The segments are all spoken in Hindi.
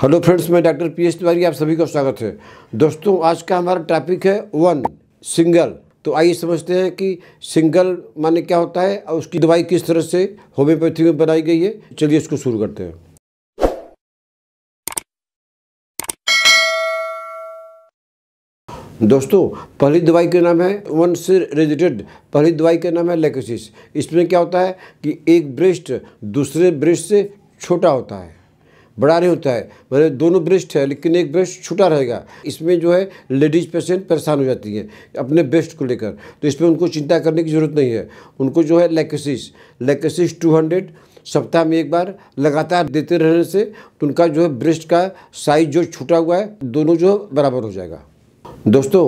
हेलो फ्रेंड्स मैं डॉक्टर पी एस तिवारी आप सभी का स्वागत है दोस्तों आज का हमारा टॉपिक है वन सिंगल तो आइए समझते हैं कि सिंगल माने क्या होता है और उसकी दवाई किस तरह से होम्योपैथी में बनाई गई है चलिए इसको शुरू करते हैं दोस्तों पहली दवाई का नाम है वन से रिलेटेड पहली दवाई का नाम है लेकोसिस इसमें क्या होता है कि एक ब्रेस्ट दूसरे ब्रेस्ट से छोटा होता है बड़ा नहीं होता है मेरे मतलब दोनों ब्रेस्ट है लेकिन एक ब्रेस्ट छूटा रहेगा इसमें जो है लेडीज पेशेंट परेशान हो जाती है अपने ब्रेस्ट को लेकर तो इसमें उनको चिंता करने की ज़रूरत नहीं है उनको जो है लेकेसिस लैकेसिस टू हंड्रेड सप्ताह में एक बार लगातार देते रहने से तो उनका जो है ब्रेस्ट का साइज जो छूटा हुआ है दोनों जो है बराबर हो जाएगा दोस्तों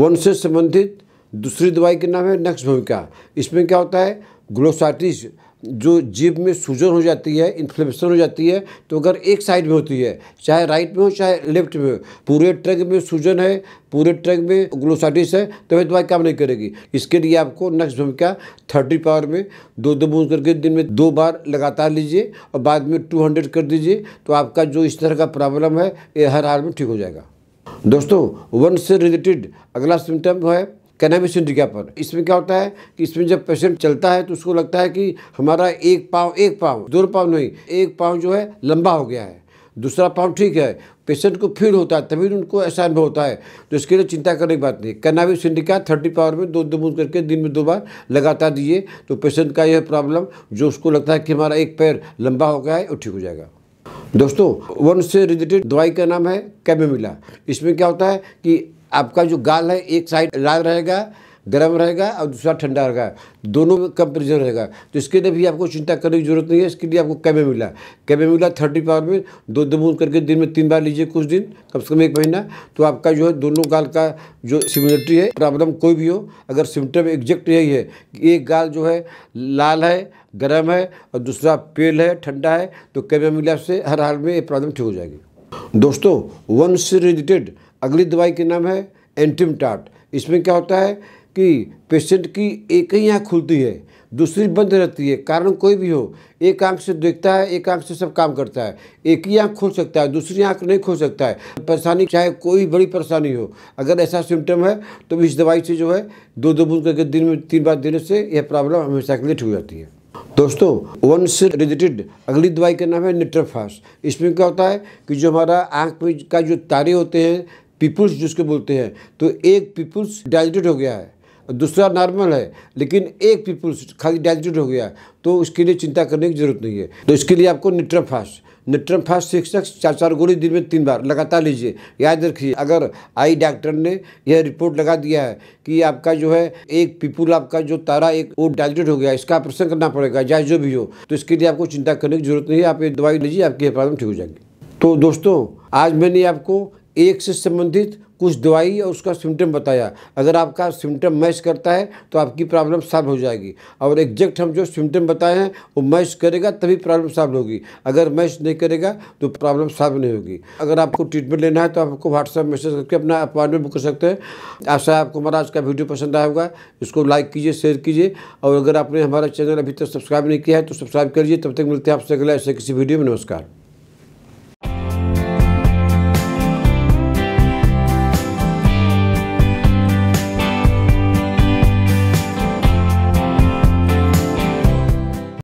वन से संबंधित दूसरी दवाई के नाम है नक्स भूमिका इसमें क्या होता है ग्लोसाटिस जो जीभ में सूजन हो जाती है इन्फ्लेमेशन हो जाती है तो अगर एक साइड में होती है चाहे राइट में हो चाहे लेफ्ट में हो पूरे ट्रंक में सूजन है पूरे ट्रंक में ग्लोसाइटिस है तो वह दवाई काम नहीं करेगी इसके लिए आपको नक्स भूमिका थर्टी पावर में दो दो बूंद करके दिन में दो बार लगातार लीजिए और बाद में टू हंड्रेड कर दीजिए तो आपका जो इस तरह का प्रॉब्लम है ये हर हाल में ठीक हो जाएगा दोस्तों वन से रिलेटेड अगला सिम्टम है कैनाबिस पर इसमें क्या होता है कि इसमें जब पेशेंट चलता है तो उसको लगता है कि हमारा एक पाँव एक पाँव दो पाँव नहीं एक पाँव जो है लंबा हो गया है दूसरा पाँव ठीक है पेशेंट को फील होता है तभी उनको ऐसा अनुभव होता है तो इसके लिए चिंता करने की बात नहीं कनावी सिंडिका थर्टी पावर में दो दो बूंद करके दिन में दो बार लगातार दिए तो पेशेंट का यह प्रॉब्लम जो उसको लगता है कि हमारा एक पैर लंबा हो गया है वो ठीक हो जाएगा दोस्तों वन से रिलेटेड दवाई का नाम है कैमेमिला इसमें क्या होता है कि आपका जो गाल है एक साइड लाल रहेगा गर्म रहेगा और दूसरा ठंडा रहेगा दोनों में कंपेरिजन रहेगा तो इसके लिए भी आपको चिंता करने की जरूरत नहीं है इसके लिए आपको कैमे मिला कैमे मिला थर्टी पावर में दो दो करके दिन में तीन बार लीजिए कुछ दिन कम से कम एक महीना तो आपका जो है दोनों गाल का जो सिमिलरिटी है प्रॉब्लम कोई भी हो अगर सिम्टम एग्जैक्ट यही है कि एक गाल जो है लाल है गर्म है और दूसरा पेल है ठंडा है तो कैमे मिला से हर हाल में ये प्रॉब्लम ठीक हो जाएगी दोस्तों वन से रिलेटेड अगली दवाई के नाम है एंटीमटाट इसमें क्या होता है कि पेशेंट की एक ही आँख खुलती है दूसरी बंद रहती है कारण कोई भी हो एक आंख से देखता है एक आंख से सब काम करता है एक ही आँख खोल सकता है दूसरी आँख नहीं खोल सकता है परेशानी चाहे कोई बड़ी परेशानी हो अगर ऐसा सिम्टम है तो इस दवाई से जो है दो दो बूंद करके दिन में तीन बार देने से यह प्रॉब्लम हमेशा के लिए ठीक हो जाती है दोस्तों वन से रिलेटेड अगली दवाई का नाम है निट्रोफास इसमें क्या होता है कि जो हमारा आँख में का जो तारे होते हैं पीपुल्स जिसको बोलते हैं तो एक पीपुल्स डाइजेटेड हो गया है दूसरा नॉर्मल है लेकिन एक पीपुल्स खाली डाइजेटेड हो गया तो उसके लिए चिंता करने की जरूरत नहीं है तो इसके लिए आपको निट्रम फास्ट निट्रम फास्ट शिक्षक चार चार गोली दिन में तीन बार लगातार लीजिए याद रखिए अगर आई डॉक्टर ने यह रिपोर्ट लगा दिया है कि आपका जो है एक पीपुल आपका जो तारा एक वो डाइजेटेड हो गया इसका ऑपरेशन करना पड़ेगा चाहे जो भी हो तो इसके लिए आपको चिंता करने की जरूरत नहीं है आप ये दवाई लीजिए आपकी प्रॉब्लम ठीक हो जाएगी तो दोस्तों आज मैंने आपको एक से संबंधित कुछ दवाई और उसका सिम्टम बताया अगर आपका सिम्टम मैच करता है तो आपकी प्रॉब्लम सॉल्व हो जाएगी और एग्जैक्ट हम जो सिम्टम बताए हैं वो मैच करेगा तभी प्रॉब्लम सॉल्व होगी अगर मैच नहीं करेगा तो प्रॉब्लम सॉल्व नहीं होगी अगर आपको ट्रीटमेंट लेना है तो आपको व्हाट्सएप मैसेज करके अपना अपॉइंटमेंट बुक कर सकते हैं आशा आपको हमारा आज का वीडियो पसंद आया होगा इसको लाइक कीजिए शेयर कीजिए और अगर आपने हमारा चैनल अभी तक सब्सक्राइब नहीं किया है तो सब्सक्राइब कर लीजिए तब तक मिलते हैं आपसे अगले ऐसे किसी वीडियो में नमस्कार